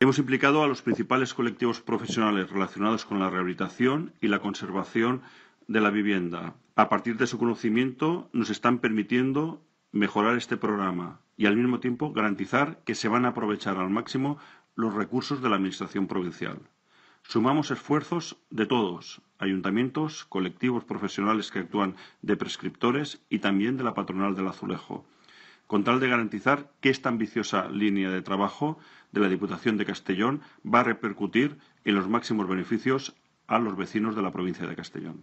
Hemos implicado a los principales colectivos profesionales relacionados con la rehabilitación y la conservación de la vivienda. A partir de su conocimiento, nos están permitiendo mejorar este programa y, al mismo tiempo, garantizar que se van a aprovechar al máximo los recursos de la Administración provincial. Sumamos esfuerzos de todos, ayuntamientos, colectivos profesionales que actúan de prescriptores y también de la patronal del azulejo con tal de garantizar que esta ambiciosa línea de trabajo de la Diputación de Castellón va a repercutir en los máximos beneficios a los vecinos de la provincia de Castellón.